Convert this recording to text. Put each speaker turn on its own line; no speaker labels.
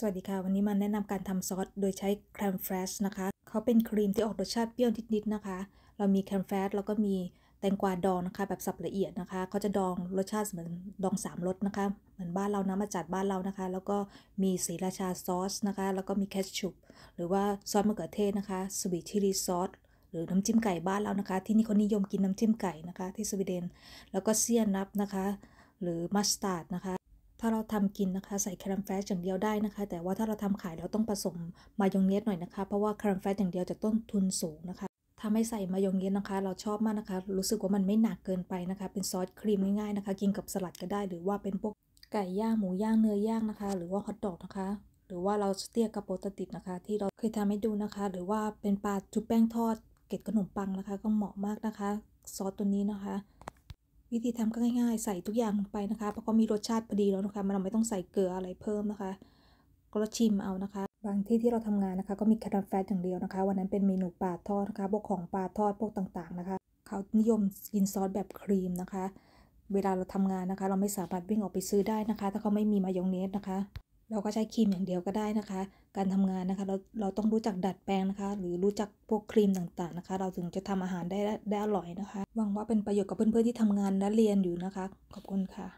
สวัสดีค่ะ วันนี้มาแนะนำการทำซอสโดยใช้แครมเฟรชนะคะเขาเป็นครีมที่ออกรสชาติเปรี้ยวนิดๆนะคะ เรามีแครมเฟรชแล้วก็มีแตงกวาดองนะคะ แบบสับละเอียดนะคะเขาจะดองรสชาติเหมือนดองสามรสนะคะ เหมือนบ้านเรานะมาจัดบ้านเรานะคะ แล้วก็มีสีราชาซอสนะคะ แล้วก็มีแคชชูปหรือว่าซอสมะเขือเทศนะคะ สวีทชิลีซอสหรือน้ำจิ้มไก่บ้านเรานะคะ ที่นี่คนนิยมกินน้ำจิ้มไก่นะคะที่สวีเดน แล้วก็เซียนนับนะคะ หรือมัสตาร์ดนะคะถ้าเราทำกินนะคะ ใส่แครมแฟชอย่างเดียวได้นะคะ แต่ว่าถ้าเราทำขายเราต้องผสมมายองเนสหน่อยนะคะเพราะว่าแครมแฟชอย่างเดียวจะต้นทุนสูงนะคะถ้าไม่ใส่มายองเนสนะคะ เราชอบมากนะคะ รู้สึกว่ามันไม่หนักเกินไปนะคะ เป็นซอสครีมง่ายๆนะคะ กินกับสลัดก็ได้ หรือว่าเป็นพวกไก่ย่างหมูย่างเนื้อย่างนะคะ หรือว่าฮอทดอกนะคะ หรือว่าเราสเตียกระโปตติดนะคะ ที่เราเคยทำให้ดูนะคะ หรือว่าเป็นปลาจุบแป้งทอดเกล็ดขนมปังนะคะ ก็เหมาะมากนะคะ ซอสตัวนี้นะคะวิธีทำก็ง่ายๆใส่ทุกอย่างลงไปนะคะเพราะก็มีรสชาติพอดีแล้วนะคะ มันเราไม่ต้องใส่เกลืออะไรเพิ่มนะคะก็ชิมเอานะคะ บางที่ที่เราทำงานนะคะก็มีคาราเฟตอย่างเดียวนะคะวันนั้นเป็นเมนูปลาทอดนะคะพวกของปลาทอดพวกต่างๆนะคะ เขานิยมกินซอสแบบครีมนะคะ เวลาเราทำงานนะคะ เราไม่สามารถวิ่งออกไปซื้อได้นะคะ ถ้าเขาไม่มีมายองเนสนะคะเราก็ใช้ครีมอย่างเดียวก็ได้นะคะ การทำงานนะคะ เราเราต้องรู้จักดัดแปลงนะคะ หรือรู้จักพวกครีมต่างๆนะคะ เราถึงจะทำอาหารได้ได้อร่อยนะคะหวังว่าเป็นประโยชน์กับเพื่อนๆที่ทำงานและเรียนอยู่นะคะ ขอบคุณค่ะ